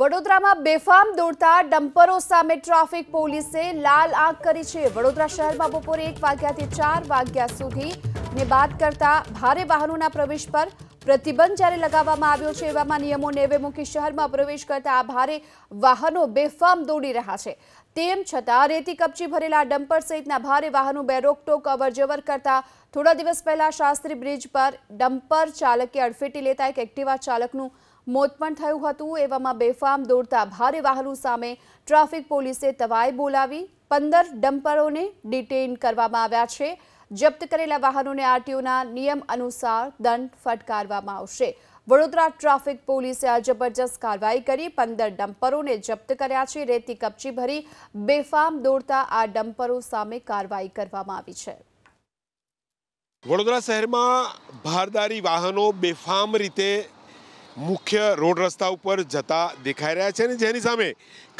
વડોદરામાં બેફામ દોડતા ડમ્પરો સામે ટ્રાફિક પોલીસે લાલ આંખ કરી છે વડોદરા શહેરમાં બપોરે એક વાગ્યાથી ચાર વાગ્યા સુધી ને બાદ કરતા ભારે વાહનોના પ્રવેશ પર પ્રતિબંધ જ્યારે લગાવવામાં આવ્યો છે એવામાં નિયમો નેવે મૂકી શહેરમાં પ્રવેશ કરતા આ ભારે વાહનો બેફામ દોડી રહ્યા છે તેમ છતાં રેતી કપચી ભરેલા ડમ્પર સહિતના ભારે વાહનો બે રોકટોક અવરજવર કરતા થોડા દિવસ પહેલા શાસ્ત્રી બ્રિજ પર ડમ્પર ચાલકે અડફેટી લેતા એક એક્ટિવા ચાલકનું મોત પણ થયું હતું એવામાં બેફામ દોડતા ભારે વાહનો સામે ટ્રાફિક પોલીસે તવાઈ બોલાવી પંદર ડમ્પરોને ડિટેઇન કરવામાં આવ્યા છે જપ્ત કરેલા વાહનોને આરટીઓના નિયમ અનુસાર દંડ ફટકારવામાં આવશે વડોદરા ટ્રાફિક પોલીસે આ જબરજસ્ત કાર્યવાહી કરી પંદર ડમ્પરોને જપ્ત કર્યા છે રેતી કપચી ભરી બેફામ દોડતા આ ડમ્પરો સામે કાર્યવાહી કરવામાં આવી છે વડોદરા શહેરમાં ભારદારી વાહનો બેફામ રીતે મુખ્ય રોડ રસ્તા ઉપર જતા દેખાઈ રહ્યા છે અને જેની સામે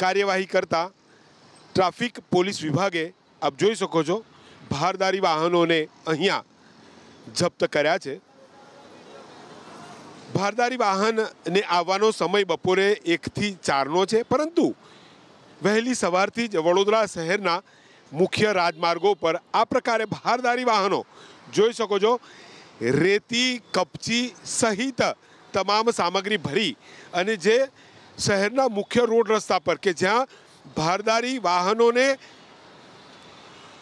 કાર્યવાહી કરતા ટ્રાફિક પોલીસ વિભાગે આપ જોઈ શકો છો ભારદારી વાહનોને અહીંયા જપ્ત કર્યા છે ભારદારી વાહનને આવવાનો સમય બપોરે એકથી ચારનો છે પરંતુ વહેલી સવારથી જ વડોદરા શહેરના મુખ્ય રાજમાર્ગો પર આ પ્રકારે ભારદારી વાહનો જોઈ શકો છો રેતી કપચી સહિત તમામ સામગ્રી ભરી અને જે શહેરના મુખ્ય રોડ રસ્તા પર કે જ્યાં ભારદારી વાહનોને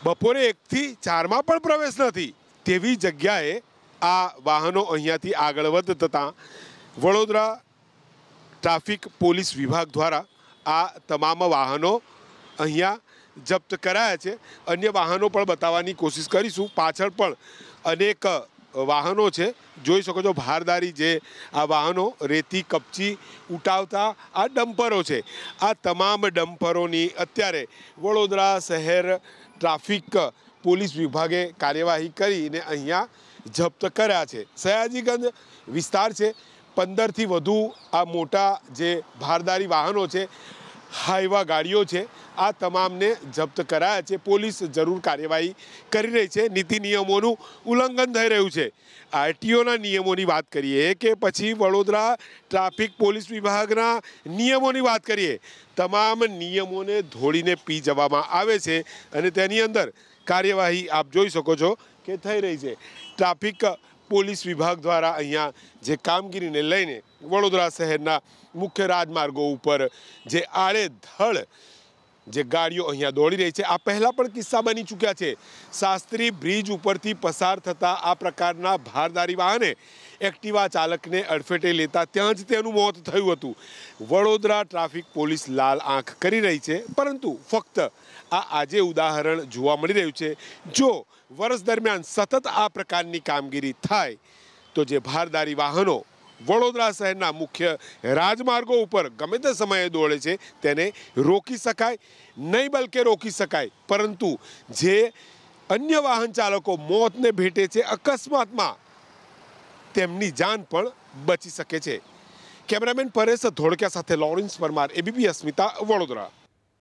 બપોરે એકથી ચારમાં પણ પ્રવેશ નથી તેવી જગ્યાએ આ વાહનો અહીંયાથી આગળ વધતાં વડોદરા ટ્રાફિક પોલીસ વિભાગ દ્વારા આ તમામ વાહનો અહીંયા જપ્ત કરાયા છે અન્ય વાહનો પણ બતાવવાની કોશિશ કરીશું પાછળ પણ અનેક વાહનો છે જોઈ શકો છો ભારદારી જે આ વાહનો રેતી કપચી ઉટાવતા આ ડમ્પરો છે આ તમામ ડમ્પરોની અત્યારે વડોદરા શહેર ટ્રાફિક પોલીસ વિભાગે કાર્યવાહી કરીને અહીંયા જપ્ત કર્યા છે સયાજીગંજ વિસ્તાર છે પંદરથી વધુ આ મોટા જે ભારદારી વાહનો છે હાઈવા ગાડીઓ છે આ તમામને જપ્ત કરાયા છે પોલીસ જરૂર કાર્યવાહી કરી રહી છે નીતિ નિયમોનું ઉલ્લંઘન થઈ રહ્યું છે આરટીઓના નિયમોની વાત કરીએ કે પછી વડોદરા ટ્રાફિક પોલીસ વિભાગના નિયમોની વાત કરીએ તમામ નિયમોને ધોળીને પી જવામાં આવે છે અને તેની અંદર કાર્યવાહી આપ જોઈ શકો છો કે થઈ રહી છે ટ્રાફિક પોલીસ વિભાગ દ્વારા અહીંયા જે કામગીરીને લઈને વડોદરા શહેરના મુખ્ય રાજમાર્ગો ઉપર જે આડે જે ગાડીઓ અહીંયા દોડી રહી છે આ પહેલાં પણ કિસ્સા બની ચૂક્યા છે શાસ્ત્રી બ્રિજ ઉપરથી પસાર થતા આ પ્રકારના ભારદારી વાહને એક્ટિવા ચાલકને અડફેટે લેતા ત્યાં જ તેનું મોત થયું હતું વડોદરા ટ્રાફિક પોલીસ લાલ આંખ કરી રહી છે પરંતુ ફક્ત આ આજે ઉદાહરણ જોવા મળી રહ્યું છે જો વર્ષ દરમિયાન સતત આ પ્રકારની કામગીરી થાય તો જે ભારદારી વાહનો વડોદરા શહેરના મુખ્ય રાજમાર્ગો ઉપર ગમે તે સમયે દોડે છે તેને રોકી શકાય નહીં બલકે રોકી શકાય પરંતુ જે અન્ય વાહન ચાલકો મોતને ભેટે છે અકસ્માતમાં તેમની જાન પણ બચી શકે છે કેમેરામેન પરેશ ધોળકિયા સાથે લોરેન્સ પરમાર એબીપી અસ્મિતા વડોદરા